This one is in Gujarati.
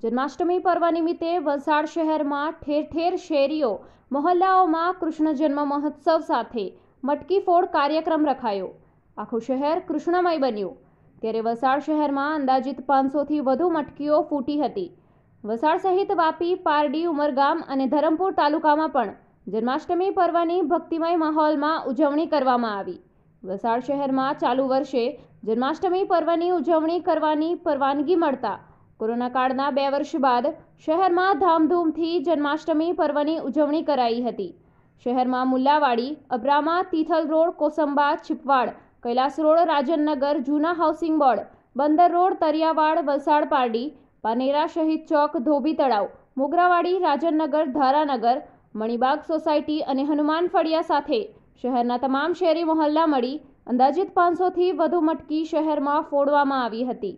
જન્માષ્ટમી પર્વ નિમિત્તે વલસાડ શહેરમાં ઠેર ઠેર શેરીઓ મહોલ્લાઓમાં કૃષ્ણ જન્મ મહોત્સવ સાથે મટકી ફોડ કાર્યક્રમ રખાયો આખું શહેર કૃષ્ણમય બન્યું ત્યારે વલસાડ શહેરમાં અંદાજિત પાંચસોથી વધુ મટકીઓ ફૂટી હતી વલસાડ સહિત વાપી પારડી ઉમરગામ અને ધરમપુર તાલુકામાં પણ જન્માષ્ટમી પર્વની ભક્તિમય માહોલમાં ઉજવણી કરવામાં આવી વલસાડ શહેરમાં ચાલુ વર્ષે જન્માષ્ટમી પર્વની ઉજવણી કરવાની પરવાનગી મળતા કોરોનાકાળના બે વર્ષ બાદ શહેરમાં ધામધૂમથી જન્માષ્ટમી પર્વની ઉજવણી કરાઈ હતી શહેરમાં મુલાવાડી અબ્રામા તિથલ રોડ કોસંબા છીપવાડ કૈલાસ રોડ રાજનનગર જૂના housing board Bandar road Tariyawad Valsad Pardi Panera Shahid Chowk ધોબી તળાવ મોગરાવાડી રાજનનગર ધારાનગર મણિબાગ સોસાયટી અને હનુમાન ફળિયા સાથે શહેરના તમામ શેરી મહોલ્લા મળી અંદાજિત પાંચસોથી વધુ મટકી શહેરમાં ફોડવામાં આવી હતી